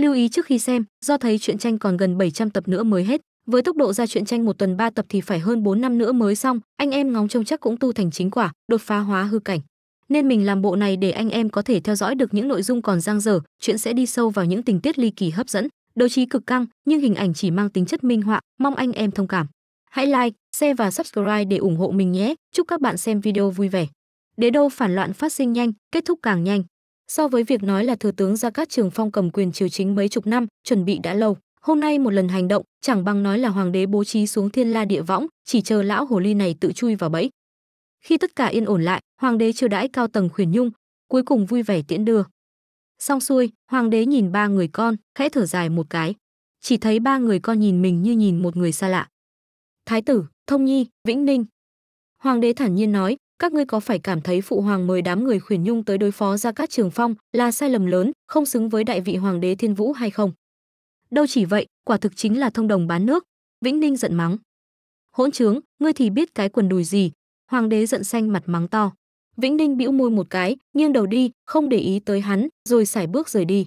Lưu ý trước khi xem, do thấy truyện tranh còn gần 700 tập nữa mới hết, với tốc độ ra truyện tranh một tuần 3 tập thì phải hơn 4 năm nữa mới xong, anh em ngóng trông chắc cũng tu thành chính quả, đột phá hóa hư cảnh. Nên mình làm bộ này để anh em có thể theo dõi được những nội dung còn giang dở, chuyện sẽ đi sâu vào những tình tiết ly kỳ hấp dẫn, đấu trí cực căng, nhưng hình ảnh chỉ mang tính chất minh họa, mong anh em thông cảm. Hãy like, share và subscribe để ủng hộ mình nhé. Chúc các bạn xem video vui vẻ. Đế đô phản loạn phát sinh nhanh, kết thúc càng nhanh. So với việc nói là thừa tướng ra các Trường Phong cầm quyền triều chính mấy chục năm, chuẩn bị đã lâu, hôm nay một lần hành động, chẳng bằng nói là hoàng đế bố trí xuống thiên la địa võng, chỉ chờ lão hồ ly này tự chui vào bẫy. Khi tất cả yên ổn lại, hoàng đế chưa đãi cao tầng khuyển nhung, cuối cùng vui vẻ tiễn đưa. Xong xuôi, hoàng đế nhìn ba người con, khẽ thở dài một cái. Chỉ thấy ba người con nhìn mình như nhìn một người xa lạ. Thái tử, Thông Nhi, Vĩnh Ninh. Hoàng đế thản nhiên nói, các ngươi có phải cảm thấy phụ hoàng mời đám người khuyển nhung tới đối phó ra các trường phong là sai lầm lớn không xứng với đại vị hoàng đế thiên vũ hay không đâu chỉ vậy quả thực chính là thông đồng bán nước vĩnh ninh giận mắng hỗn trướng ngươi thì biết cái quần đùi gì hoàng đế giận xanh mặt mắng to vĩnh ninh bĩu môi một cái nghiêng đầu đi không để ý tới hắn rồi sải bước rời đi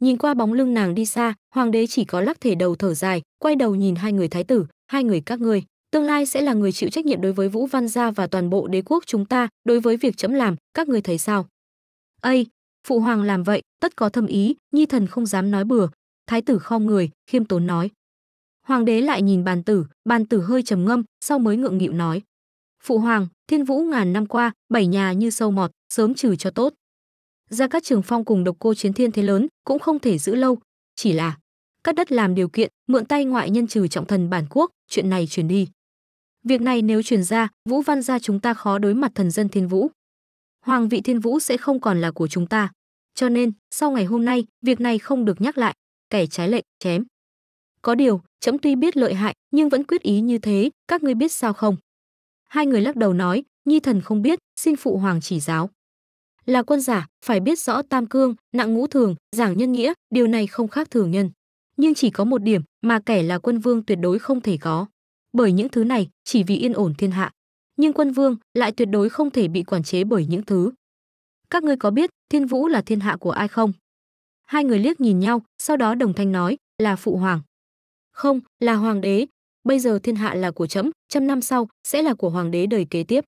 nhìn qua bóng lưng nàng đi xa hoàng đế chỉ có lắc thể đầu thở dài quay đầu nhìn hai người thái tử hai người các ngươi tương lai sẽ là người chịu trách nhiệm đối với Vũ Văn gia và toàn bộ đế quốc chúng ta, đối với việc chấm làm, các người thấy sao? Ây, phụ hoàng làm vậy, tất có thâm ý, nhi thần không dám nói bừa. Thái tử kho người, khiêm tốn nói. Hoàng đế lại nhìn bàn tử, bàn tử hơi trầm ngâm, sau mới ngượng nghịu nói. Phụ hoàng, thiên vũ ngàn năm qua, bảy nhà như sâu mọt, sớm trừ cho tốt. Ra các trường phong cùng độc cô chiến thiên thế lớn, cũng không thể giữ lâu, chỉ là cắt đất làm điều kiện, mượn tay ngoại nhân trừ trọng thần bản quốc, chuyện này truyền đi. Việc này nếu truyền ra, Vũ Văn gia chúng ta khó đối mặt thần dân Thiên Vũ. Hoàng vị Thiên Vũ sẽ không còn là của chúng ta. Cho nên, sau ngày hôm nay, việc này không được nhắc lại, kẻ trái lệnh chém. Có điều, trẫm tuy biết lợi hại, nhưng vẫn quyết ý như thế, các ngươi biết sao không? Hai người lắc đầu nói, nhi thần không biết, xin phụ hoàng chỉ giáo. Là quân giả, phải biết rõ tam cương, nặng ngũ thường, giảng nhân nghĩa, điều này không khác thường nhân. Nhưng chỉ có một điểm mà kẻ là quân vương tuyệt đối không thể có bởi những thứ này chỉ vì yên ổn thiên hạ nhưng quân vương lại tuyệt đối không thể bị quản chế bởi những thứ các ngươi có biết thiên vũ là thiên hạ của ai không hai người liếc nhìn nhau sau đó đồng thanh nói là phụ hoàng không là hoàng đế bây giờ thiên hạ là của trẫm trăm năm sau sẽ là của hoàng đế đời kế tiếp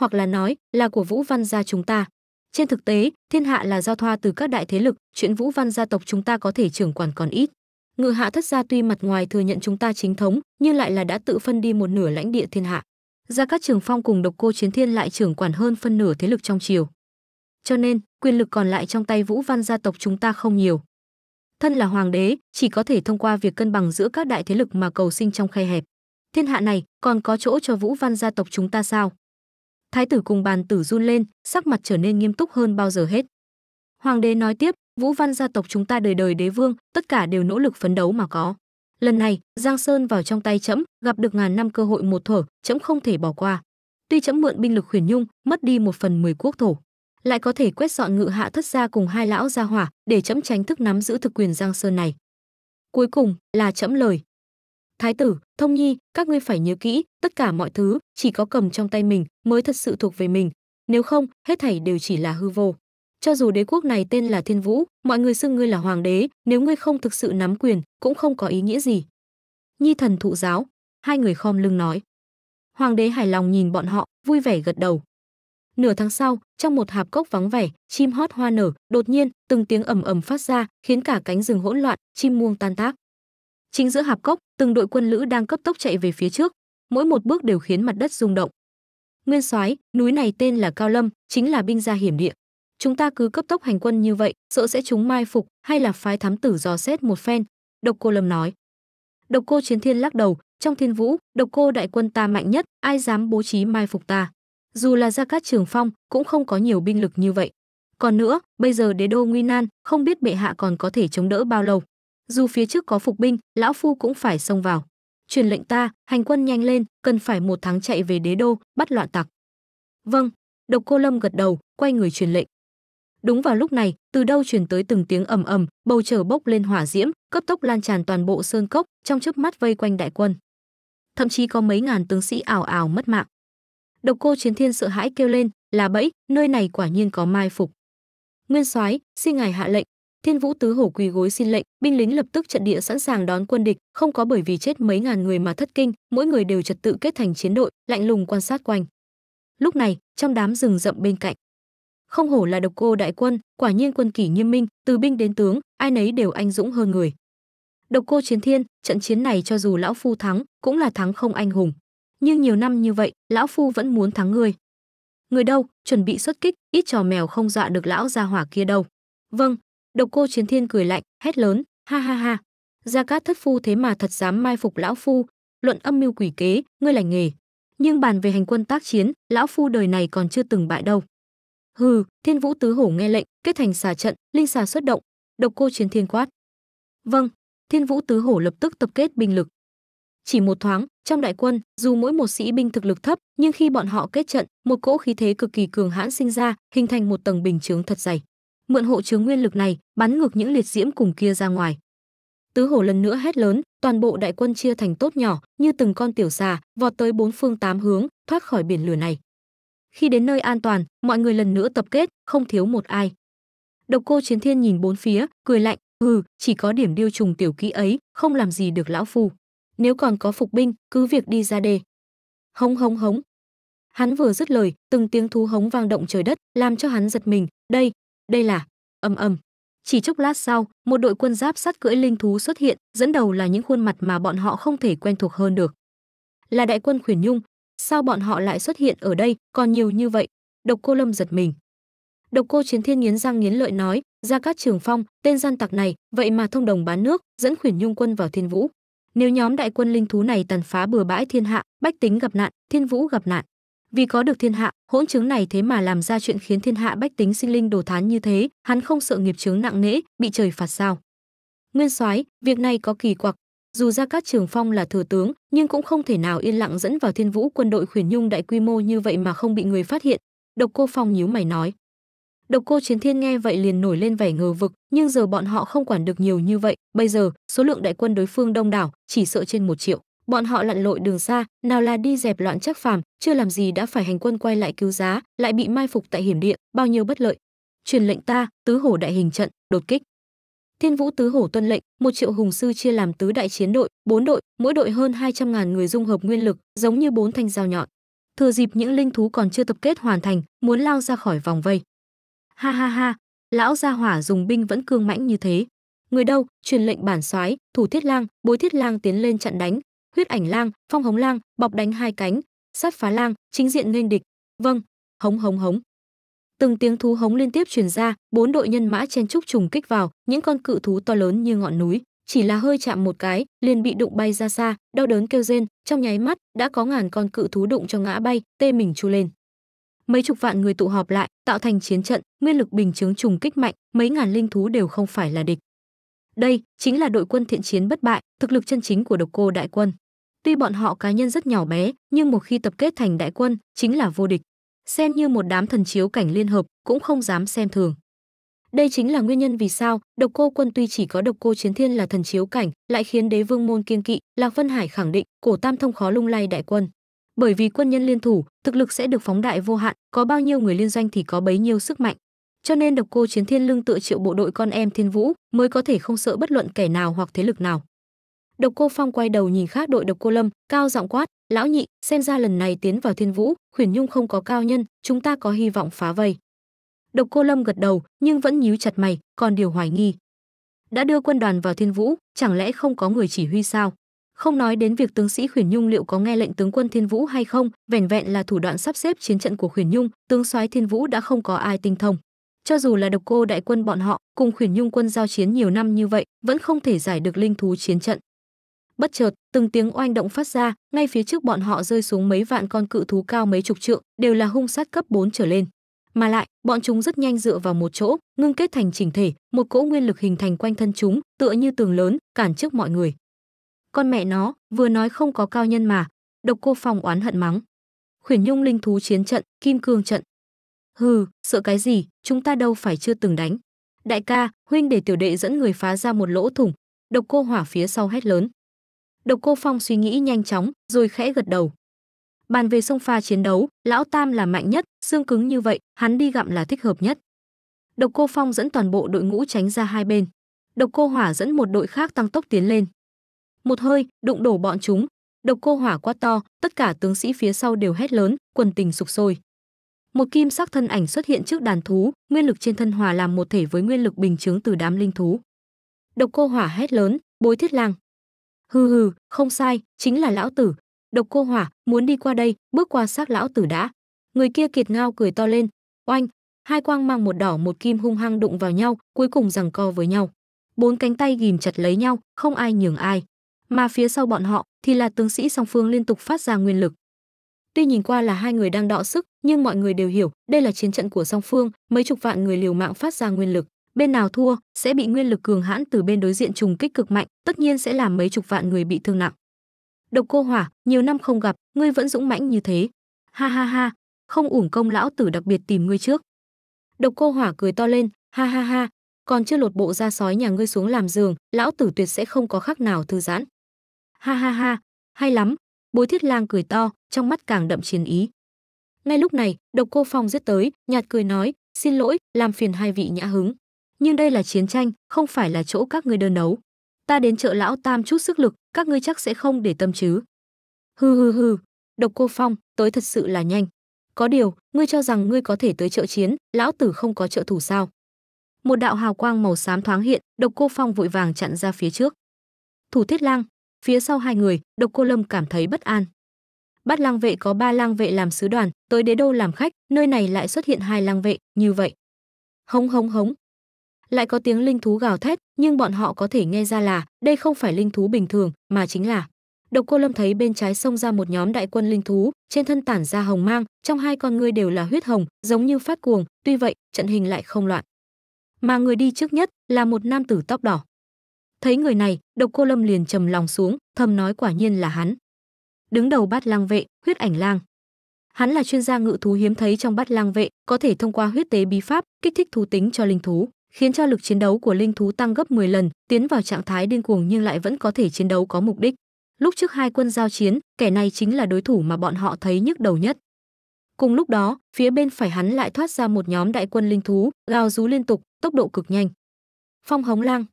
hoặc là nói là của vũ văn gia chúng ta trên thực tế thiên hạ là giao thoa từ các đại thế lực chuyện vũ văn gia tộc chúng ta có thể trưởng quản còn ít ngự hạ thất gia tuy mặt ngoài thừa nhận chúng ta chính thống nhưng lại là đã tự phân đi một nửa lãnh địa thiên hạ ra các trường phong cùng độc cô chiến thiên lại trưởng quản hơn phân nửa thế lực trong triều cho nên quyền lực còn lại trong tay vũ văn gia tộc chúng ta không nhiều thân là hoàng đế chỉ có thể thông qua việc cân bằng giữa các đại thế lực mà cầu sinh trong khe hẹp thiên hạ này còn có chỗ cho vũ văn gia tộc chúng ta sao thái tử cùng bàn tử run lên sắc mặt trở nên nghiêm túc hơn bao giờ hết hoàng đế nói tiếp vũ văn gia tộc chúng ta đời đời đế vương tất cả đều nỗ lực phấn đấu mà có lần này giang sơn vào trong tay trẫm gặp được ngàn năm cơ hội một thở trẫm không thể bỏ qua tuy trẫm mượn binh lực khuyển nhung mất đi một phần mười quốc thổ lại có thể quét dọn ngự hạ thất gia cùng hai lão gia hỏa để trẫm tránh thức nắm giữ thực quyền giang sơn này cuối cùng là trẫm lời thái tử thông nhi các ngươi phải nhớ kỹ tất cả mọi thứ chỉ có cầm trong tay mình mới thật sự thuộc về mình nếu không hết thảy đều chỉ là hư vô cho dù đế quốc này tên là thiên vũ mọi người xưng ngươi là hoàng đế nếu ngươi không thực sự nắm quyền cũng không có ý nghĩa gì nhi thần thụ giáo hai người khom lưng nói hoàng đế hài lòng nhìn bọn họ vui vẻ gật đầu nửa tháng sau trong một hạp cốc vắng vẻ chim hót hoa nở đột nhiên từng tiếng ầm ầm phát ra khiến cả cánh rừng hỗn loạn chim muông tan tác chính giữa hạp cốc từng đội quân lữ đang cấp tốc chạy về phía trước mỗi một bước đều khiến mặt đất rung động nguyên soái núi này tên là cao lâm chính là binh gia hiểm địa chúng ta cứ cấp tốc hành quân như vậy sợ sẽ chúng mai phục hay là phái thám tử dò xét một phen độc cô lâm nói độc cô chiến thiên lắc đầu trong thiên vũ độc cô đại quân ta mạnh nhất ai dám bố trí mai phục ta dù là gia cát trường phong cũng không có nhiều binh lực như vậy còn nữa bây giờ đế đô nguy nan không biết bệ hạ còn có thể chống đỡ bao lâu dù phía trước có phục binh lão phu cũng phải xông vào truyền lệnh ta hành quân nhanh lên cần phải một tháng chạy về đế đô bắt loạn tặc vâng độc cô lâm gật đầu quay người truyền lệnh Đúng vào lúc này, từ đâu truyền tới từng tiếng ầm ầm, bầu trời bốc lên hỏa diễm, cấp tốc lan tràn toàn bộ sơn cốc, trong chớp mắt vây quanh đại quân. Thậm chí có mấy ngàn tướng sĩ ảo ảo mất mạng. Độc Cô Chiến Thiên sợ hãi kêu lên, "Là bẫy, nơi này quả nhiên có mai phục." Nguyên Soái, xin ngài hạ lệnh. Thiên Vũ tứ hổ quỳ gối xin lệnh, binh lính lập tức trận địa sẵn sàng đón quân địch, không có bởi vì chết mấy ngàn người mà thất kinh, mỗi người đều trật tự kết thành chiến đội, lạnh lùng quan sát quanh. Lúc này, trong đám rừng rậm bên cạnh, không hổ là độc cô đại quân quả nhiên quân kỷ nghiêm minh từ binh đến tướng ai nấy đều anh dũng hơn người độc cô chiến thiên trận chiến này cho dù lão phu thắng cũng là thắng không anh hùng nhưng nhiều năm như vậy lão phu vẫn muốn thắng ngươi người đâu chuẩn bị xuất kích ít trò mèo không dọa được lão gia hỏa kia đâu vâng độc cô chiến thiên cười lạnh hét lớn ha ha ha gia cát thất phu thế mà thật dám mai phục lão phu luận âm mưu quỷ kế ngươi lành nghề nhưng bàn về hành quân tác chiến lão phu đời này còn chưa từng bại đâu hừ thiên vũ tứ hổ nghe lệnh kết thành xà trận linh xà xuất động độc cô chiến thiên quát vâng thiên vũ tứ hổ lập tức tập kết binh lực chỉ một thoáng trong đại quân dù mỗi một sĩ binh thực lực thấp nhưng khi bọn họ kết trận một cỗ khí thế cực kỳ cường hãn sinh ra hình thành một tầng bình chướng thật dày mượn hộ chướng nguyên lực này bắn ngược những liệt diễm cùng kia ra ngoài tứ hổ lần nữa hét lớn toàn bộ đại quân chia thành tốt nhỏ như từng con tiểu xà vọt tới bốn phương tám hướng thoát khỏi biển lửa này khi đến nơi an toàn, mọi người lần nữa tập kết, không thiếu một ai. Độc cô chiến thiên nhìn bốn phía, cười lạnh, hừ, chỉ có điểm điêu trùng tiểu kỹ ấy, không làm gì được lão phu. Nếu còn có phục binh, cứ việc đi ra đề. Hống hống hống. Hắn vừa dứt lời, từng tiếng thú hống vang động trời đất, làm cho hắn giật mình, đây, đây là ầm ầm. Chỉ chốc lát sau, một đội quân giáp sắt cưỡi linh thú xuất hiện, dẫn đầu là những khuôn mặt mà bọn họ không thể quen thuộc hơn được. Là đại quân Khuyển Nhung, sao bọn họ lại xuất hiện ở đây, còn nhiều như vậy? Độc Cô Lâm giật mình. Độc Cô Chiến Thiên nghiến răng nghiến lợi nói, ra các trường phong, tên gian tặc này, vậy mà thông đồng bán nước, dẫn khuyển nhung quân vào Thiên Vũ. Nếu nhóm đại quân linh thú này tàn phá bừa bãi thiên hạ, bách tính gặp nạn, Thiên Vũ gặp nạn. Vì có được thiên hạ, hỗn chứng này thế mà làm ra chuyện khiến thiên hạ bách tính sinh linh đồ thán như thế, hắn không sợ nghiệp chứng nặng nễ, bị trời phạt sao? Nguyên soái, việc này có kỳ quặc, dù ra các Trường Phong là thừa tướng, nhưng cũng không thể nào yên lặng dẫn vào Thiên Vũ quân đội khuyển nhung đại quy mô như vậy mà không bị người phát hiện. Độc Cô Phong nhíu mày nói. Độc Cô Chiến Thiên nghe vậy liền nổi lên vẻ ngờ vực, nhưng giờ bọn họ không quản được nhiều như vậy, bây giờ số lượng đại quân đối phương đông đảo, chỉ sợ trên một triệu. Bọn họ lặn lội đường xa, nào là đi dẹp loạn chắc phàm, chưa làm gì đã phải hành quân quay lại cứu giá, lại bị mai phục tại hiểm địa, bao nhiêu bất lợi. Truyền lệnh ta, tứ hổ đại hình trận, đột kích. Thiên Vũ Tứ Hổ tuân lệnh, một triệu hùng sư chia làm tứ đại chiến đội, bốn đội, mỗi đội hơn 200.000 người dung hợp nguyên lực, giống như bốn thanh dao nhọn. Thừa dịp những linh thú còn chưa tập kết hoàn thành, muốn lao ra khỏi vòng vây. Ha ha ha, lão gia hỏa dùng binh vẫn cương mãnh như thế. Người đâu, truyền lệnh bản soái, thủ thiết lang, bối thiết lang tiến lên chặn đánh, huyết ảnh lang, phong hống lang, bọc đánh hai cánh, sát phá lang, chính diện nghênh địch. Vâng, hống hống hống từng tiếng thú hống liên tiếp truyền ra bốn đội nhân mã chen trúc trùng kích vào những con cự thú to lớn như ngọn núi chỉ là hơi chạm một cái liền bị đụng bay ra xa đau đớn kêu rên trong nháy mắt đã có ngàn con cự thú đụng cho ngã bay tê mình chu lên mấy chục vạn người tụ họp lại tạo thành chiến trận nguyên lực bình chứng trùng kích mạnh mấy ngàn linh thú đều không phải là địch đây chính là đội quân thiện chiến bất bại thực lực chân chính của độc cô đại quân tuy bọn họ cá nhân rất nhỏ bé nhưng một khi tập kết thành đại quân chính là vô địch xem như một đám thần chiếu cảnh liên hợp cũng không dám xem thường. Đây chính là nguyên nhân vì sao độc cô quân tuy chỉ có độc cô chiến thiên là thần chiếu cảnh, lại khiến đế vương môn kiên kỵ, Lạc Vân Hải khẳng định cổ tam thông khó lung lay đại quân. Bởi vì quân nhân liên thủ, thực lực sẽ được phóng đại vô hạn, có bao nhiêu người liên doanh thì có bấy nhiêu sức mạnh. Cho nên độc cô chiến thiên lưng tựa triệu bộ đội con em thiên vũ mới có thể không sợ bất luận kẻ nào hoặc thế lực nào. Độc cô phong quay đầu nhìn khác đội độc cô lâm, cao giọng quát, lão nhị xem ra lần này tiến vào thiên vũ khuyển nhung không có cao nhân chúng ta có hy vọng phá vây độc cô lâm gật đầu nhưng vẫn nhíu chặt mày còn điều hoài nghi đã đưa quân đoàn vào thiên vũ chẳng lẽ không có người chỉ huy sao không nói đến việc tướng sĩ khuyển nhung liệu có nghe lệnh tướng quân thiên vũ hay không vẻn vẹn là thủ đoạn sắp xếp chiến trận của khuyển nhung tướng soái thiên vũ đã không có ai tinh thông cho dù là độc cô đại quân bọn họ cùng khuyển nhung quân giao chiến nhiều năm như vậy vẫn không thể giải được linh thú chiến trận bất chợt từng tiếng oanh động phát ra ngay phía trước bọn họ rơi xuống mấy vạn con cự thú cao mấy chục trượng đều là hung sát cấp 4 trở lên mà lại bọn chúng rất nhanh dựa vào một chỗ ngưng kết thành chỉnh thể một cỗ nguyên lực hình thành quanh thân chúng tựa như tường lớn cản trước mọi người con mẹ nó vừa nói không có cao nhân mà độc cô phòng oán hận mắng khuyển nhung linh thú chiến trận kim cương trận hừ sợ cái gì chúng ta đâu phải chưa từng đánh đại ca huynh để tiểu đệ dẫn người phá ra một lỗ thủng độc cô hỏa phía sau hét lớn Độc Cô Phong suy nghĩ nhanh chóng, rồi khẽ gật đầu. Bàn về sông pha chiến đấu, lão Tam là mạnh nhất, xương cứng như vậy, hắn đi gặm là thích hợp nhất. Độc Cô Phong dẫn toàn bộ đội ngũ tránh ra hai bên. Độc Cô Hỏa dẫn một đội khác tăng tốc tiến lên. Một hơi, đụng đổ bọn chúng. Độc Cô Hỏa quá to, tất cả tướng sĩ phía sau đều hét lớn, quần tình sục sôi. Một kim sắc thân ảnh xuất hiện trước đàn thú, nguyên lực trên thân hòa làm một thể với nguyên lực bình chứng từ đám linh thú. Độc Cô Hỏa hét lớn, "Bối Thiết Lang, hừ hừ không sai chính là lão tử độc cô hỏa muốn đi qua đây bước qua xác lão tử đã người kia kiệt ngao cười to lên oanh hai quang mang một đỏ một kim hung hăng đụng vào nhau cuối cùng rằng co với nhau bốn cánh tay ghìm chặt lấy nhau không ai nhường ai mà phía sau bọn họ thì là tướng sĩ song phương liên tục phát ra nguyên lực tuy nhìn qua là hai người đang đọ sức nhưng mọi người đều hiểu đây là chiến trận của song phương mấy chục vạn người liều mạng phát ra nguyên lực bên nào thua sẽ bị nguyên lực cường hãn từ bên đối diện trùng kích cực mạnh tất nhiên sẽ làm mấy chục vạn người bị thương nặng độc cô hỏa nhiều năm không gặp ngươi vẫn dũng mãnh như thế ha ha ha không uổng công lão tử đặc biệt tìm ngươi trước độc cô hỏa cười to lên ha ha ha còn chưa lột bộ ra sói nhà ngươi xuống làm giường lão tử tuyệt sẽ không có khác nào thư giãn ha ha ha hay lắm bối thiết lang cười to trong mắt càng đậm chiến ý ngay lúc này độc cô phong giết tới nhạt cười nói xin lỗi làm phiền hai vị nhã hứng nhưng đây là chiến tranh không phải là chỗ các ngươi đơn đấu ta đến trợ lão tam chút sức lực các ngươi chắc sẽ không để tâm chứ hừ hừ hừ độc cô phong tới thật sự là nhanh có điều ngươi cho rằng ngươi có thể tới trợ chiến lão tử không có trợ thủ sao một đạo hào quang màu xám thoáng hiện độc cô phong vội vàng chặn ra phía trước thủ thiết lang phía sau hai người độc cô lâm cảm thấy bất an bát lang vệ có ba lang vệ làm sứ đoàn tới đế đô làm khách nơi này lại xuất hiện hai lang vệ như vậy hống hống hống lại có tiếng linh thú gào thét, nhưng bọn họ có thể nghe ra là đây không phải linh thú bình thường, mà chính là Độc Cô Lâm thấy bên trái sông ra một nhóm đại quân linh thú, trên thân tản ra hồng mang, trong hai con ngươi đều là huyết hồng, giống như phát cuồng, tuy vậy, trận hình lại không loạn. Mà người đi trước nhất là một nam tử tóc đỏ. Thấy người này, Độc Cô Lâm liền trầm lòng xuống, thầm nói quả nhiên là hắn. Đứng đầu Bát Lang vệ, Huyết Ảnh Lang. Hắn là chuyên gia ngự thú hiếm thấy trong Bát Lang vệ, có thể thông qua huyết tế bí pháp kích thích thú tính cho linh thú khiến cho lực chiến đấu của linh thú tăng gấp 10 lần, tiến vào trạng thái điên cuồng nhưng lại vẫn có thể chiến đấu có mục đích. Lúc trước hai quân giao chiến, kẻ này chính là đối thủ mà bọn họ thấy nhức đầu nhất. Cùng lúc đó, phía bên phải hắn lại thoát ra một nhóm đại quân linh thú, gào rú liên tục, tốc độ cực nhanh. Phong Hống Lang.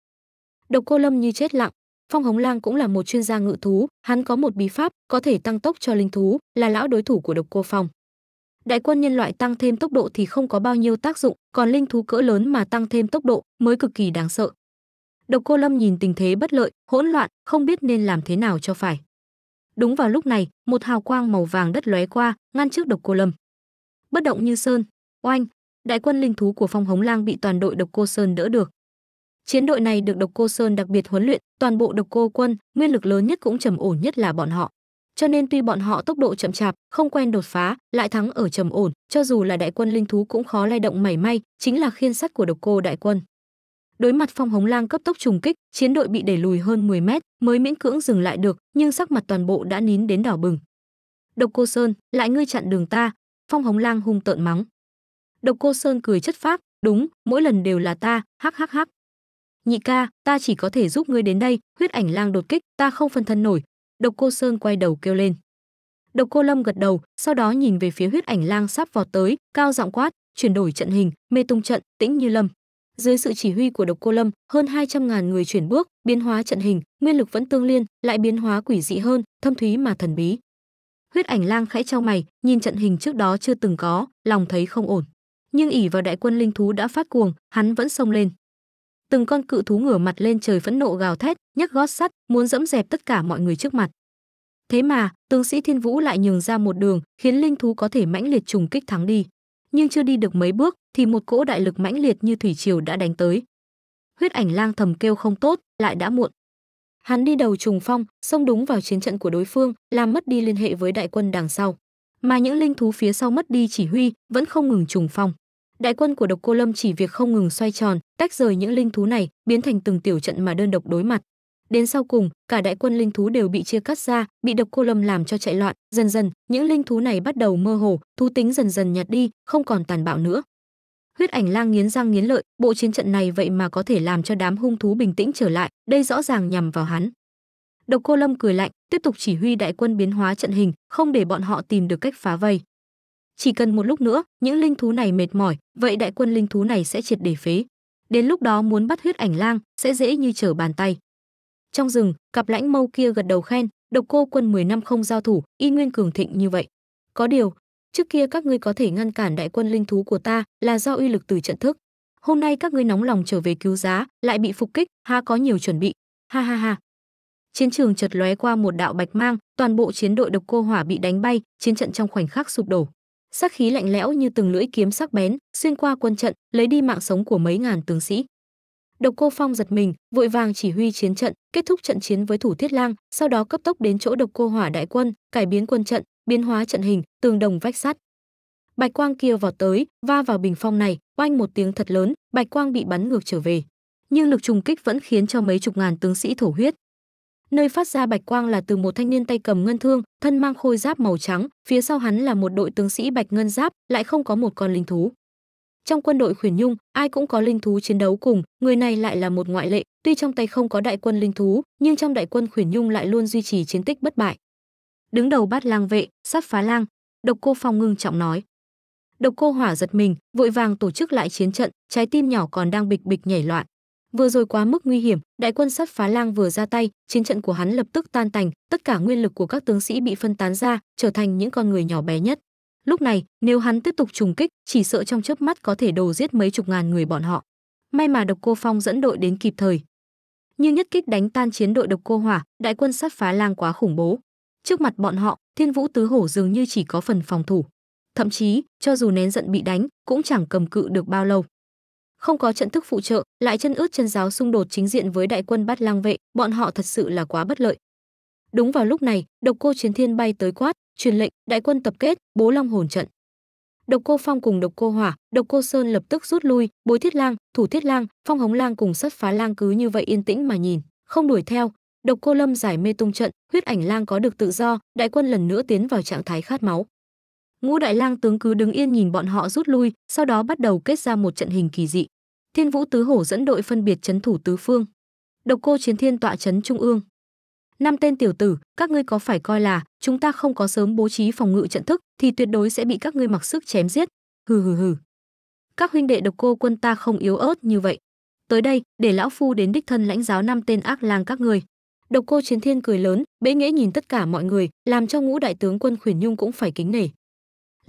Độc Cô Lâm như chết lặng, Phong Hống Lang cũng là một chuyên gia ngự thú, hắn có một bí pháp có thể tăng tốc cho linh thú, là lão đối thủ của Độc Cô Phong đại quân nhân loại tăng thêm tốc độ thì không có bao nhiêu tác dụng, còn linh thú cỡ lớn mà tăng thêm tốc độ mới cực kỳ đáng sợ. Độc Cô Lâm nhìn tình thế bất lợi, hỗn loạn, không biết nên làm thế nào cho phải. Đúng vào lúc này, một hào quang màu vàng đất lóe qua, ngăn trước Độc Cô Lâm. Bất động như sơn, oanh, đại quân linh thú của Phong Hống Lang bị toàn đội Độc Cô Sơn đỡ được. Chiến đội này được Độc Cô Sơn đặc biệt huấn luyện, toàn bộ Độc Cô quân, nguyên lực lớn nhất cũng trầm ổn nhất là bọn họ cho nên tuy bọn họ tốc độ chậm chạp, không quen đột phá, lại thắng ở trầm ổn, cho dù là đại quân linh thú cũng khó lay động mảy may, chính là khiên sắt của độc cô đại quân. Đối mặt phong hống lang cấp tốc trùng kích, chiến đội bị đẩy lùi hơn 10 mét, mới miễn cưỡng dừng lại được, nhưng sắc mặt toàn bộ đã nín đến đỏ bừng. Độc Cô Sơn, lại ngươi chặn đường ta, Phong Hống Lang hung tợn mắng. Độc Cô Sơn cười chất phác, đúng, mỗi lần đều là ta, hắc hắc hắc. Nhị ca, ta chỉ có thể giúp ngươi đến đây, huyết ảnh lang đột kích, ta không phân thân nổi, Độc Cô Sơn quay đầu kêu lên. Độc Cô Lâm gật đầu, sau đó nhìn về phía huyết ảnh lang sắp vọt tới, cao giọng quát, chuyển đổi trận hình, mê tung trận, tĩnh như lâm. Dưới sự chỉ huy của Độc Cô Lâm, hơn 200.000 người chuyển bước, biến hóa trận hình, nguyên lực vẫn tương liên, lại biến hóa quỷ dị hơn, thâm thúy mà thần bí. Huyết ảnh lang khẽ trao mày, nhìn trận hình trước đó chưa từng có, lòng thấy không ổn. Nhưng ỉ vào đại quân linh thú đã phát cuồng, hắn vẫn xông lên từng con cự thú ngửa mặt lên trời phẫn nộ gào thét nhấc gót sắt muốn dẫm dẹp tất cả mọi người trước mặt thế mà tướng sĩ thiên vũ lại nhường ra một đường khiến linh thú có thể mãnh liệt trùng kích thắng đi nhưng chưa đi được mấy bước thì một cỗ đại lực mãnh liệt như thủy triều đã đánh tới huyết ảnh lang thầm kêu không tốt lại đã muộn hắn đi đầu trùng phong xông đúng vào chiến trận của đối phương làm mất đi liên hệ với đại quân đằng sau mà những linh thú phía sau mất đi chỉ huy vẫn không ngừng trùng phong đại quân của độc cô lâm chỉ việc không ngừng xoay tròn tách rời những linh thú này biến thành từng tiểu trận mà đơn độc đối mặt đến sau cùng cả đại quân linh thú đều bị chia cắt ra bị độc cô lâm làm cho chạy loạn dần dần những linh thú này bắt đầu mơ hồ thú tính dần dần nhạt đi không còn tàn bạo nữa huyết ảnh lang nghiến răng nghiến lợi bộ chiến trận này vậy mà có thể làm cho đám hung thú bình tĩnh trở lại đây rõ ràng nhằm vào hắn độc cô lâm cười lạnh tiếp tục chỉ huy đại quân biến hóa trận hình không để bọn họ tìm được cách phá vây chỉ cần một lúc nữa những linh thú này mệt mỏi vậy đại quân linh thú này sẽ triệt để phế đến lúc đó muốn bắt huyết ảnh lang sẽ dễ như trở bàn tay trong rừng cặp lãnh mâu kia gật đầu khen độc cô quân 10 năm không giao thủ y nguyên cường thịnh như vậy có điều trước kia các ngươi có thể ngăn cản đại quân linh thú của ta là do uy lực từ trận thức hôm nay các ngươi nóng lòng trở về cứu giá lại bị phục kích ha có nhiều chuẩn bị ha ha ha chiến trường chợt lóe qua một đạo bạch mang toàn bộ chiến đội độc cô hỏa bị đánh bay chiến trận trong khoảnh khắc sụp đổ sắc khí lạnh lẽo như từng lưỡi kiếm sắc bén xuyên qua quân trận lấy đi mạng sống của mấy ngàn tướng sĩ độc cô phong giật mình vội vàng chỉ huy chiến trận kết thúc trận chiến với thủ thiết lang sau đó cấp tốc đến chỗ độc cô hỏa đại quân cải biến quân trận biến hóa trận hình tường đồng vách sắt bạch quang kia vào tới va vào bình phong này oanh một tiếng thật lớn bạch quang bị bắn ngược trở về nhưng lực trùng kích vẫn khiến cho mấy chục ngàn tướng sĩ thổ huyết Nơi phát ra bạch quang là từ một thanh niên tay cầm ngân thương, thân mang khôi giáp màu trắng, phía sau hắn là một đội tướng sĩ bạch ngân giáp, lại không có một con linh thú. Trong quân đội Khuyển Nhung, ai cũng có linh thú chiến đấu cùng, người này lại là một ngoại lệ, tuy trong tay không có đại quân linh thú, nhưng trong đại quân Khuyển Nhung lại luôn duy trì chiến tích bất bại. Đứng đầu bát lang vệ, sát phá lang, Độc Cô Phong ngưng trọng nói. Độc Cô Hỏa giật mình, vội vàng tổ chức lại chiến trận, trái tim nhỏ còn đang bịch bịch nhảy loạn vừa rồi quá mức nguy hiểm đại quân sát phá lang vừa ra tay chiến trận của hắn lập tức tan tành tất cả nguyên lực của các tướng sĩ bị phân tán ra trở thành những con người nhỏ bé nhất lúc này nếu hắn tiếp tục trùng kích chỉ sợ trong chớp mắt có thể đồ giết mấy chục ngàn người bọn họ may mà độc cô phong dẫn đội đến kịp thời nhưng nhất kích đánh tan chiến đội độc cô hỏa đại quân sát phá lang quá khủng bố trước mặt bọn họ thiên vũ tứ hổ dường như chỉ có phần phòng thủ thậm chí cho dù nén giận bị đánh cũng chẳng cầm cự được bao lâu không có trận thức phụ trợ, lại chân ướt chân giáo xung đột chính diện với đại quân Bát Lang vệ, bọn họ thật sự là quá bất lợi. Đúng vào lúc này, Độc Cô Chiến Thiên bay tới quát, truyền lệnh, đại quân tập kết, bố long hồn trận. Độc Cô Phong cùng Độc Cô Hỏa, Độc Cô Sơn lập tức rút lui, Bối Thiết Lang, Thủ Thiết Lang, Phong Hống Lang cùng Sắt Phá Lang cứ như vậy yên tĩnh mà nhìn, không đuổi theo. Độc Cô Lâm giải mê tung trận, huyết ảnh lang có được tự do, đại quân lần nữa tiến vào trạng thái khát máu. Ngũ đại lang tướng cứ đứng yên nhìn bọn họ rút lui, sau đó bắt đầu kết ra một trận hình kỳ dị. Thiên Vũ tứ hổ dẫn đội phân biệt chấn thủ tứ phương. Độc cô chiến thiên tọa chấn trung ương. Năm tên tiểu tử, các ngươi có phải coi là chúng ta không có sớm bố trí phòng ngự trận thức thì tuyệt đối sẽ bị các ngươi mặc sức chém giết. Hừ hừ hừ. Các huynh đệ độc cô quân ta không yếu ớt như vậy. Tới đây, để lão phu đến đích thân lãnh giáo năm tên ác lang các ngươi. Độc cô chiến thiên cười lớn, bế nghĩa nhìn tất cả mọi người, làm cho ngũ đại tướng quân khuyển nhung cũng phải kính nể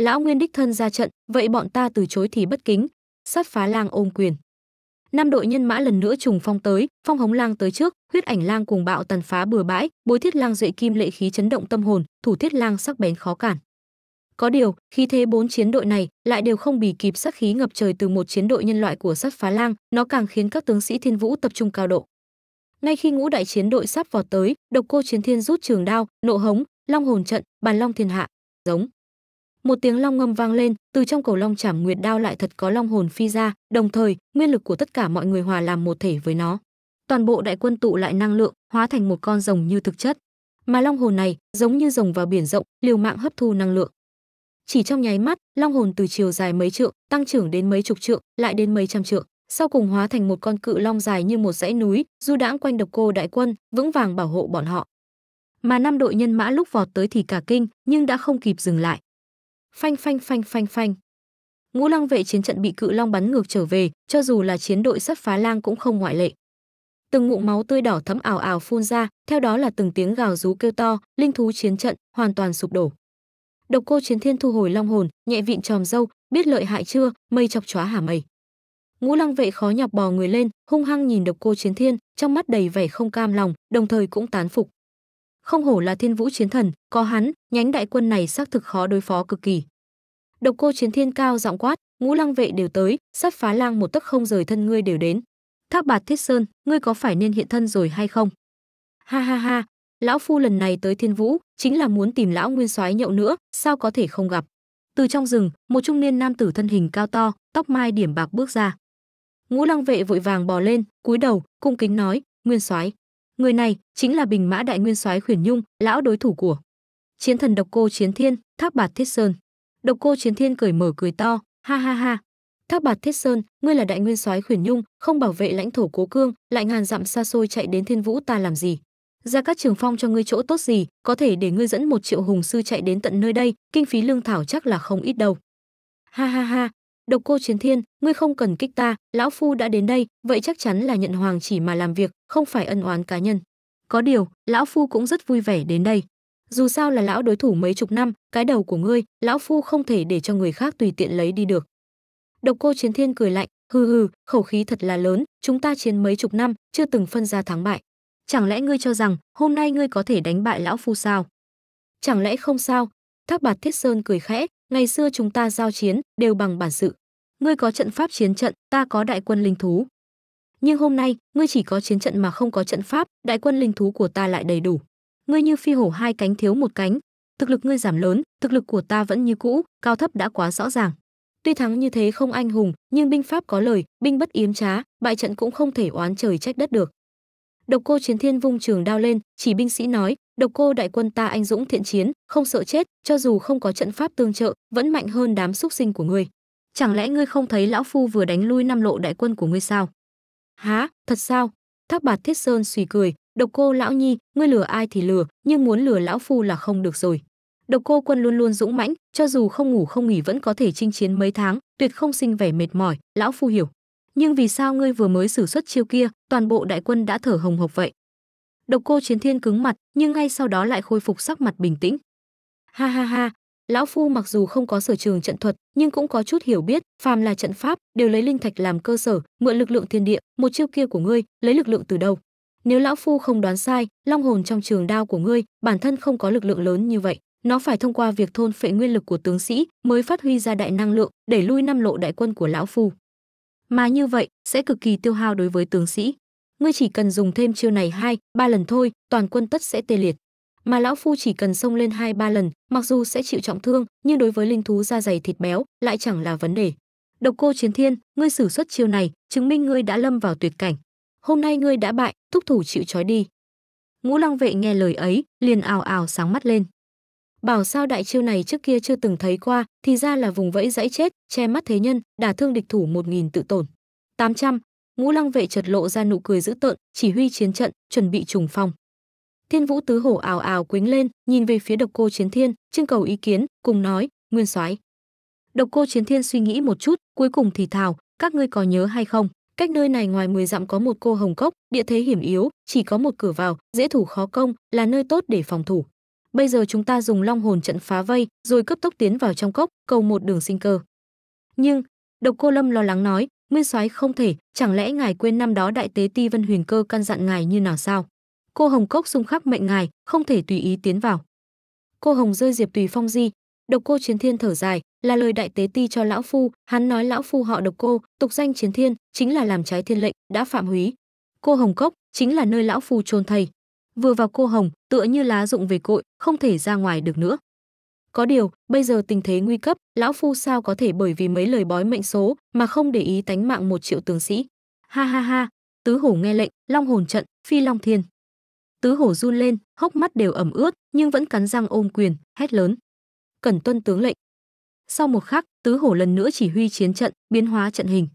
lão nguyên đích thân ra trận vậy bọn ta từ chối thì bất kính sát phá lang ôm quyền năm đội nhân mã lần nữa trùng phong tới phong hống lang tới trước huyết ảnh lang cùng bạo tàn phá bừa bãi bối thiết lang duệ kim lệ khí chấn động tâm hồn thủ thiết lang sắc bén khó cản có điều khi thế bốn chiến đội này lại đều không bì kịp sát khí ngập trời từ một chiến đội nhân loại của sát phá lang nó càng khiến các tướng sĩ thiên vũ tập trung cao độ ngay khi ngũ đại chiến đội sắp vọt tới độc cô chiến thiên rút trường đao nộ hống long hồn trận bàn long thiên hạ giống một tiếng long ngâm vang lên từ trong cầu long trảm nguyệt đao lại thật có long hồn phi ra đồng thời nguyên lực của tất cả mọi người hòa làm một thể với nó toàn bộ đại quân tụ lại năng lượng hóa thành một con rồng như thực chất mà long hồn này giống như rồng vào biển rộng liều mạng hấp thu năng lượng chỉ trong nháy mắt long hồn từ chiều dài mấy trượng tăng trưởng đến mấy chục trượng lại đến mấy trăm trượng sau cùng hóa thành một con cự long dài như một dãy núi du đãng quanh độc cô đại quân vững vàng bảo hộ bọn họ mà năm đội nhân mã lúc vọt tới thì cả kinh nhưng đã không kịp dừng lại phanh phanh phanh phanh phanh. Ngũ Long vệ chiến trận bị cự long bắn ngược trở về, cho dù là chiến đội sắt phá lang cũng không ngoại lệ. Từng ngụm máu tươi đỏ thấm ảo ảo phun ra, theo đó là từng tiếng gào rú kêu to, linh thú chiến trận hoàn toàn sụp đổ. Độc Cô Chiến Thiên thu hồi long hồn, nhẹ vịn tròm dâu, biết lợi hại chưa, mây chọc chóa hả mây. Ngũ Lăng vệ khó nhọc bò người lên, hung hăng nhìn Độc Cô Chiến Thiên, trong mắt đầy vẻ không cam lòng, đồng thời cũng tán phục không hổ là thiên vũ chiến thần có hắn nhánh đại quân này xác thực khó đối phó cực kỳ độc cô chiến thiên cao giọng quát ngũ lăng vệ đều tới sắp phá lang một tấc không rời thân ngươi đều đến thác bạt thiết sơn ngươi có phải nên hiện thân rồi hay không ha ha ha lão phu lần này tới thiên vũ chính là muốn tìm lão nguyên soái nhậu nữa sao có thể không gặp từ trong rừng một trung niên nam tử thân hình cao to tóc mai điểm bạc bước ra ngũ lăng vệ vội vàng bò lên cúi đầu cung kính nói nguyên soái người này chính là bình mã đại nguyên soái khuyển nhung lão đối thủ của chiến thần độc cô chiến thiên thác bạt thiết sơn độc cô chiến thiên cười mở cười to ha ha ha thác bạt thiết sơn ngươi là đại nguyên soái khuyển nhung không bảo vệ lãnh thổ cố cương lại ngàn dặm xa xôi chạy đến thiên vũ ta làm gì ra các trường phong cho ngươi chỗ tốt gì có thể để ngươi dẫn một triệu hùng sư chạy đến tận nơi đây kinh phí lương thảo chắc là không ít đâu ha ha ha độc cô chiến thiên ngươi không cần kích ta lão phu đã đến đây vậy chắc chắn là nhận hoàng chỉ mà làm việc không phải ân oán cá nhân có điều lão phu cũng rất vui vẻ đến đây dù sao là lão đối thủ mấy chục năm cái đầu của ngươi lão phu không thể để cho người khác tùy tiện lấy đi được độc cô chiến thiên cười lạnh hừ hừ khẩu khí thật là lớn chúng ta chiến mấy chục năm chưa từng phân ra thắng bại chẳng lẽ ngươi cho rằng hôm nay ngươi có thể đánh bại lão phu sao chẳng lẽ không sao thác bạt thiết sơn cười khẽ ngày xưa chúng ta giao chiến đều bằng bản sự ngươi có trận pháp chiến trận, ta có đại quân linh thú. Nhưng hôm nay, ngươi chỉ có chiến trận mà không có trận pháp, đại quân linh thú của ta lại đầy đủ. Ngươi như phi hổ hai cánh thiếu một cánh, thực lực ngươi giảm lớn, thực lực của ta vẫn như cũ, cao thấp đã quá rõ ràng. Tuy thắng như thế không anh hùng, nhưng binh pháp có lời, binh bất yếm trá, bại trận cũng không thể oán trời trách đất được. Độc Cô Chiến Thiên vung trường đao lên, chỉ binh sĩ nói, Độc Cô đại quân ta anh dũng thiện chiến, không sợ chết, cho dù không có trận pháp tương trợ, vẫn mạnh hơn đám xúc sinh của ngươi chẳng lẽ ngươi không thấy lão phu vừa đánh lui năm lộ đại quân của ngươi sao há thật sao thác bạt thiết sơn suy cười độc cô lão nhi ngươi lừa ai thì lừa nhưng muốn lừa lão phu là không được rồi độc cô quân luôn luôn dũng mãnh cho dù không ngủ không nghỉ vẫn có thể chinh chiến mấy tháng tuyệt không sinh vẻ mệt mỏi lão phu hiểu nhưng vì sao ngươi vừa mới xử xuất chiêu kia toàn bộ đại quân đã thở hồng hộc vậy độc cô chiến thiên cứng mặt nhưng ngay sau đó lại khôi phục sắc mặt bình tĩnh ha ha ha lão phu mặc dù không có sở trường trận thuật nhưng cũng có chút hiểu biết phàm là trận pháp đều lấy linh thạch làm cơ sở mượn lực lượng thiên địa một chiêu kia của ngươi lấy lực lượng từ đâu nếu lão phu không đoán sai long hồn trong trường đao của ngươi bản thân không có lực lượng lớn như vậy nó phải thông qua việc thôn phệ nguyên lực của tướng sĩ mới phát huy ra đại năng lượng đẩy lui năm lộ đại quân của lão phu mà như vậy sẽ cực kỳ tiêu hao đối với tướng sĩ ngươi chỉ cần dùng thêm chiêu này hai ba lần thôi toàn quân tất sẽ tê liệt mà lão phu chỉ cần xông lên hai ba lần mặc dù sẽ chịu trọng thương nhưng đối với linh thú da dày thịt béo lại chẳng là vấn đề độc cô chiến thiên ngươi xử xuất chiêu này chứng minh ngươi đã lâm vào tuyệt cảnh hôm nay ngươi đã bại thúc thủ chịu trói đi ngũ lăng vệ nghe lời ấy liền ào ào sáng mắt lên bảo sao đại chiêu này trước kia chưa từng thấy qua thì ra là vùng vẫy dãy chết che mắt thế nhân đả thương địch thủ một nghìn tự tổn tám trăm ngũ lăng vệ chợt lộ ra nụ cười dữ tợn chỉ huy chiến trận chuẩn bị trùng phong Thiên Vũ tứ hổ ào ào quính lên, nhìn về phía Độc Cô Chiến Thiên, trưng cầu ý kiến, cùng nói, "Nguyên soái." Độc Cô Chiến Thiên suy nghĩ một chút, cuối cùng thì thào, "Các ngươi có nhớ hay không, cách nơi này ngoài 10 dặm có một cô hồng cốc, địa thế hiểm yếu, chỉ có một cửa vào, dễ thủ khó công, là nơi tốt để phòng thủ. Bây giờ chúng ta dùng Long hồn trận phá vây, rồi cấp tốc tiến vào trong cốc, cầu một đường sinh cơ." Nhưng, Độc Cô Lâm lo lắng nói, "Nguyên soái không thể, chẳng lẽ ngài quên năm đó đại tế Ti Vân Huyền Cơ căn dặn ngài như nào sao?" cô hồng cốc xung khắc mệnh ngài không thể tùy ý tiến vào cô hồng rơi diệp tùy phong di độc cô chiến thiên thở dài là lời đại tế ti cho lão phu hắn nói lão phu họ độc cô tục danh chiến thiên chính là làm trái thiên lệnh đã phạm húy cô hồng cốc chính là nơi lão phu chôn thầy vừa vào cô hồng tựa như lá rụng về cội không thể ra ngoài được nữa có điều bây giờ tình thế nguy cấp lão phu sao có thể bởi vì mấy lời bói mệnh số mà không để ý tánh mạng một triệu tướng sĩ ha ha ha tứ hổ nghe lệnh long hồn trận phi long thiên tứ hổ run lên hốc mắt đều ẩm ướt nhưng vẫn cắn răng ôm quyền hét lớn cần tuân tướng lệnh sau một khắc tứ hổ lần nữa chỉ huy chiến trận biến hóa trận hình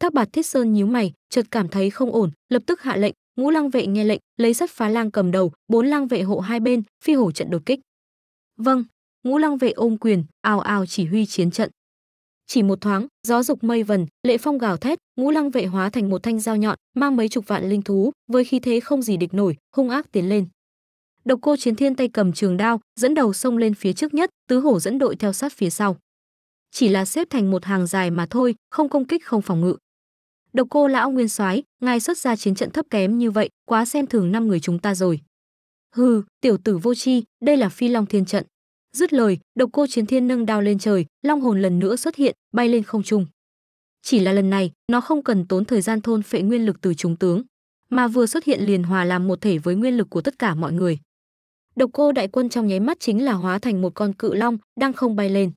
tháp bạt thiết sơn nhíu mày chợt cảm thấy không ổn lập tức hạ lệnh ngũ lang vệ nghe lệnh lấy sắt phá lang cầm đầu bốn lang vệ hộ hai bên phi hổ trận đột kích vâng ngũ lang vệ ôm quyền ào ào chỉ huy chiến trận chỉ một thoáng gió dục mây vần lệ phong gào thét ngũ lăng vệ hóa thành một thanh dao nhọn mang mấy chục vạn linh thú với khí thế không gì địch nổi hung ác tiến lên độc cô chiến thiên tay cầm trường đao dẫn đầu xông lên phía trước nhất tứ hổ dẫn đội theo sát phía sau chỉ là xếp thành một hàng dài mà thôi không công kích không phòng ngự độc cô lão nguyên soái ngài xuất ra chiến trận thấp kém như vậy quá xem thường năm người chúng ta rồi hừ tiểu tử vô tri đây là phi long thiên trận dứt lời độc cô chiến thiên nâng đao lên trời long hồn lần nữa xuất hiện bay lên không trung chỉ là lần này nó không cần tốn thời gian thôn phệ nguyên lực từ chúng tướng mà vừa xuất hiện liền hòa làm một thể với nguyên lực của tất cả mọi người độc cô đại quân trong nháy mắt chính là hóa thành một con cự long đang không bay lên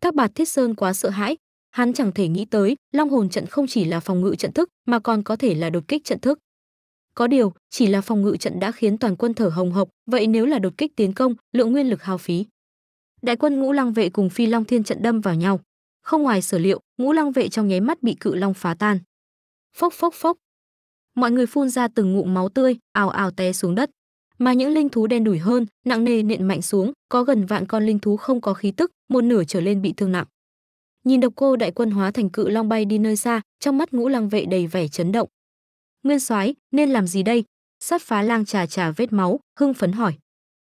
các bạt thiết sơn quá sợ hãi hắn chẳng thể nghĩ tới long hồn trận không chỉ là phòng ngự trận thức mà còn có thể là đột kích trận thức có điều, chỉ là phòng ngự trận đã khiến toàn quân thở hồng hộc, vậy nếu là đột kích tiến công, lượng nguyên lực hao phí. Đại quân Ngũ Lăng vệ cùng Phi Long Thiên trận đâm vào nhau. Không ngoài sở liệu, Ngũ Lăng vệ trong nháy mắt bị cự long phá tan. Phốc phốc phốc. Mọi người phun ra từng ngụm máu tươi, ào ào té xuống đất. Mà những linh thú đen đủi hơn, nặng nề nện mạnh xuống, có gần vạn con linh thú không có khí tức, một nửa trở lên bị thương nặng. Nhìn độc cô đại quân hóa thành cự long bay đi nơi xa, trong mắt Ngũ Lăng vệ đầy vẻ chấn động nguyên soái nên làm gì đây sát phá lang trà trà vết máu hưng phấn hỏi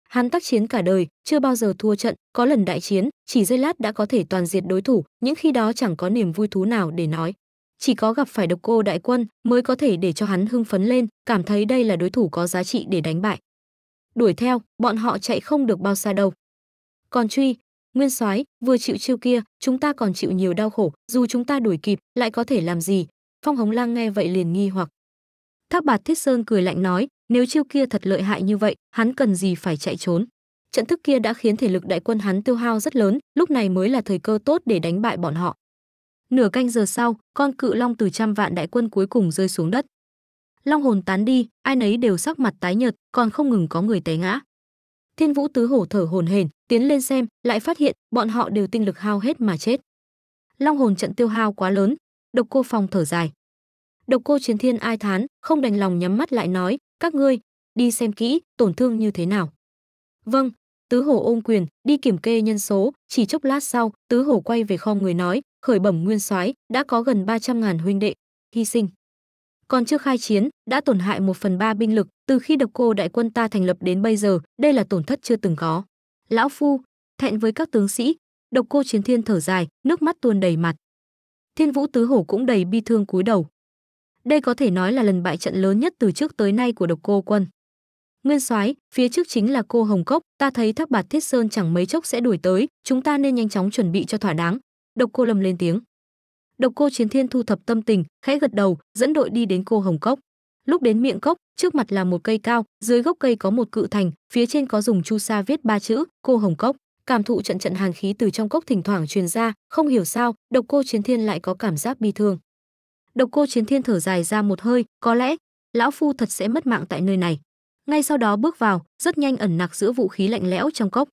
hắn tác chiến cả đời chưa bao giờ thua trận có lần đại chiến chỉ giây lát đã có thể toàn diệt đối thủ những khi đó chẳng có niềm vui thú nào để nói chỉ có gặp phải độc cô đại quân mới có thể để cho hắn hưng phấn lên cảm thấy đây là đối thủ có giá trị để đánh bại đuổi theo bọn họ chạy không được bao xa đâu còn truy nguyên soái vừa chịu chiêu kia chúng ta còn chịu nhiều đau khổ dù chúng ta đuổi kịp lại có thể làm gì phong hống lang nghe vậy liền nghi hoặc Thác Bạt Thiết Sơn cười lạnh nói, nếu chiêu kia thật lợi hại như vậy, hắn cần gì phải chạy trốn. Trận thức kia đã khiến thể lực đại quân hắn tiêu hao rất lớn, lúc này mới là thời cơ tốt để đánh bại bọn họ. Nửa canh giờ sau, con cự long từ trăm vạn đại quân cuối cùng rơi xuống đất. Long hồn tán đi, ai nấy đều sắc mặt tái nhợt, còn không ngừng có người té ngã. Thiên Vũ tứ hổ thở hồn hển, tiến lên xem, lại phát hiện bọn họ đều tinh lực hao hết mà chết. Long hồn trận tiêu hao quá lớn, Độc Cô Phong thở dài. Độc cô chiến thiên ai thán, không đành lòng nhắm mắt lại nói, các ngươi, đi xem kỹ, tổn thương như thế nào. Vâng, tứ hổ ôm quyền, đi kiểm kê nhân số, chỉ chốc lát sau, tứ hổ quay về kho người nói, khởi bẩm nguyên soái đã có gần 300 ngàn huynh đệ, hy sinh. Còn trước khai chiến, đã tổn hại một phần ba binh lực, từ khi độc cô đại quân ta thành lập đến bây giờ, đây là tổn thất chưa từng có. Lão Phu, thẹn với các tướng sĩ, độc cô chiến thiên thở dài, nước mắt tuôn đầy mặt. Thiên vũ tứ hổ cũng đầy bi thương cúi đầu. Đây có thể nói là lần bại trận lớn nhất từ trước tới nay của độc cô quân. Nguyên soái, phía trước chính là cô Hồng Cốc, ta thấy Thác Bạt Thiết Sơn chẳng mấy chốc sẽ đuổi tới, chúng ta nên nhanh chóng chuẩn bị cho thỏa đáng." Độc Cô Lâm lên tiếng. Độc Cô Chiến Thiên thu thập tâm tình, khẽ gật đầu, dẫn đội đi đến cô Hồng Cốc. Lúc đến miệng cốc, trước mặt là một cây cao, dưới gốc cây có một cự thành, phía trên có dùng chu sa viết ba chữ, cô Hồng Cốc. Cảm thụ trận trận hàn khí từ trong cốc thỉnh thoảng truyền ra, không hiểu sao, Độc Cô Chiến Thiên lại có cảm giác bi thương. Độc cô chiến thiên thở dài ra một hơi, có lẽ lão phu thật sẽ mất mạng tại nơi này. Ngay sau đó bước vào, rất nhanh ẩn nặc giữa vũ khí lạnh lẽo trong cốc.